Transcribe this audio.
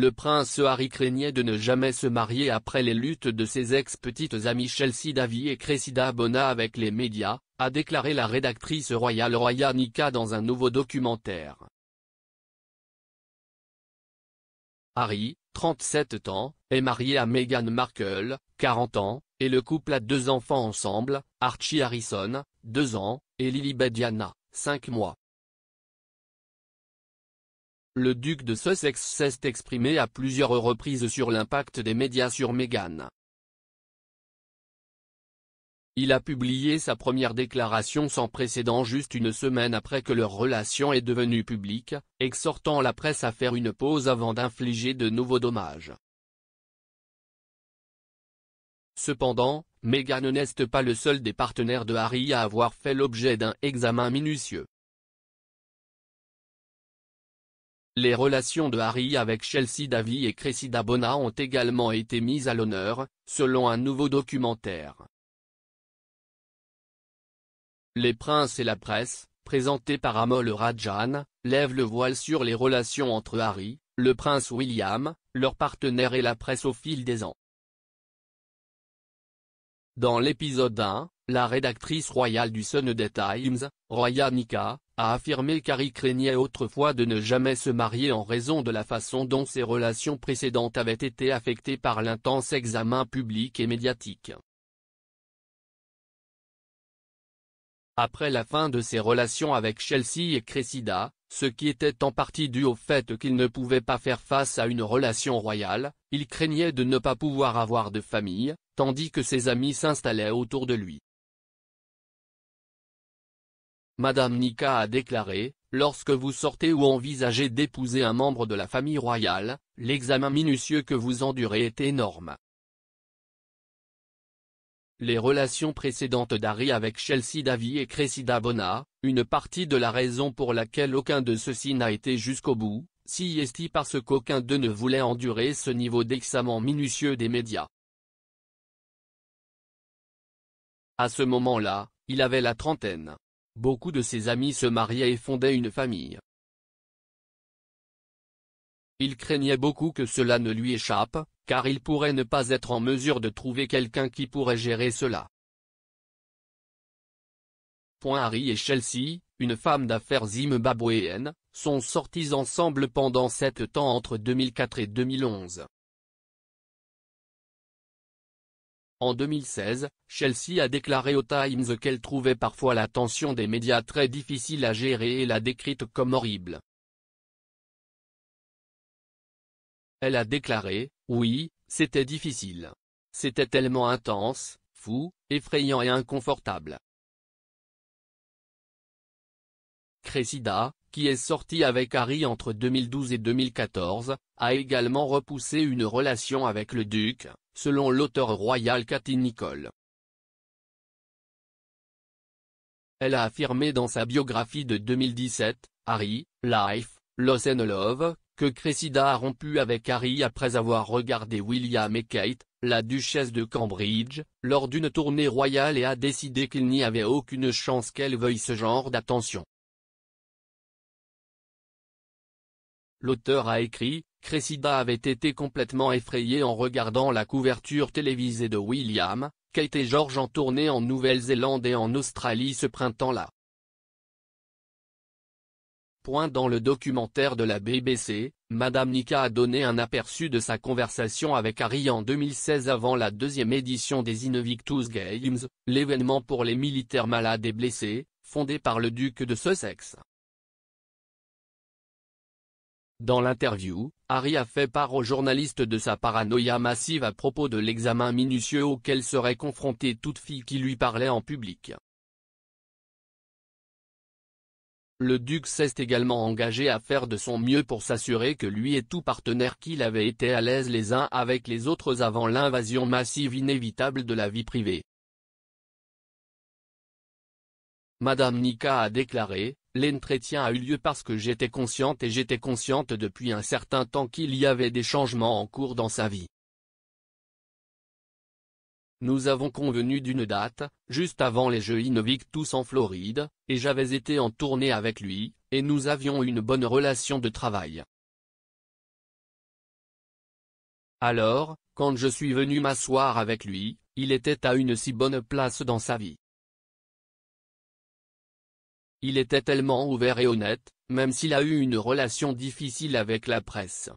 Le prince Harry craignait de ne jamais se marier après les luttes de ses ex-petites amies Chelsea Davy et Cressida Bona avec les médias, a déclaré la rédactrice royale Roya Nika dans un nouveau documentaire. Harry, 37 ans, est marié à Meghan Markle, 40 ans, et le couple a deux enfants ensemble, Archie Harrison, 2 ans, et Lily Bediana, 5 mois le duc de Sussex s'est exprimé à plusieurs reprises sur l'impact des médias sur Meghan. Il a publié sa première déclaration sans précédent juste une semaine après que leur relation est devenue publique, exhortant la presse à faire une pause avant d'infliger de nouveaux dommages. Cependant, Meghan n'est pas le seul des partenaires de Harry à avoir fait l'objet d'un examen minutieux. Les relations de Harry avec Chelsea Davy et Cressida Bona ont également été mises à l'honneur, selon un nouveau documentaire. Les princes et la presse, présenté par Amol Rajan, lèvent le voile sur les relations entre Harry, le prince William, leur partenaire et la presse au fil des ans. Dans l'épisode 1, la rédactrice royale du Sunday Times, Roya Nika, a affirmé qu'Harry craignait autrefois de ne jamais se marier en raison de la façon dont ses relations précédentes avaient été affectées par l'intense examen public et médiatique. Après la fin de ses relations avec Chelsea et Cressida, ce qui était en partie dû au fait qu'il ne pouvait pas faire face à une relation royale, il craignait de ne pas pouvoir avoir de famille, tandis que ses amis s'installaient autour de lui. Madame Nika a déclaré, lorsque vous sortez ou envisagez d'épouser un membre de la famille royale, l'examen minutieux que vous endurez est énorme. Les relations précédentes d'Harry avec Chelsea Davy et Cressida Bona, une partie de la raison pour laquelle aucun de ceux-ci n'a été jusqu'au bout, si est parce qu'aucun d'eux ne voulait endurer ce niveau d'examen minutieux des médias. À ce moment-là, il avait la trentaine. Beaucoup de ses amis se mariaient et fondaient une famille. Il craignait beaucoup que cela ne lui échappe, car il pourrait ne pas être en mesure de trouver quelqu'un qui pourrait gérer cela. Point Harry et Chelsea, une femme d'affaires zimbabwéenne, sont sortis ensemble pendant sept temps entre 2004 et 2011. En 2016, Chelsea a déclaré au Times qu'elle trouvait parfois l'attention des médias très difficile à gérer et l'a décrite comme horrible. Elle a déclaré, oui, c'était difficile. C'était tellement intense, fou, effrayant et inconfortable. Cressida, qui est sortie avec Harry entre 2012 et 2014, a également repoussé une relation avec le duc, selon l'auteur royal Cathy Nicole. Elle a affirmé dans sa biographie de 2017, Harry, Life, Los and Love, que Cressida a rompu avec Harry après avoir regardé William et Kate, la duchesse de Cambridge, lors d'une tournée royale et a décidé qu'il n'y avait aucune chance qu'elle veuille ce genre d'attention. L'auteur a écrit, Cressida avait été complètement effrayée en regardant la couverture télévisée de William, Kate et George en tournée en Nouvelle-Zélande et en Australie ce printemps-là. Point dans le documentaire de la BBC, Madame Nika a donné un aperçu de sa conversation avec Harry en 2016 avant la deuxième édition des Invictus Games, l'événement pour les militaires malades et blessés, fondé par le duc de Sussex. Dans l'interview, Harry a fait part aux journalistes de sa paranoïa massive à propos de l'examen minutieux auquel serait confrontée toute fille qui lui parlait en public. Le duc s'est également engagé à faire de son mieux pour s'assurer que lui et tout partenaire qu'il avait été à l'aise les uns avec les autres avant l'invasion massive inévitable de la vie privée. Madame Nika a déclaré, L'entretien a eu lieu parce que j'étais consciente et j'étais consciente depuis un certain temps qu'il y avait des changements en cours dans sa vie. Nous avons convenu d'une date, juste avant les Jeux tous en Floride, et j'avais été en tournée avec lui, et nous avions une bonne relation de travail. Alors, quand je suis venu m'asseoir avec lui, il était à une si bonne place dans sa vie. Il était tellement ouvert et honnête, même s'il a eu une relation difficile avec la presse.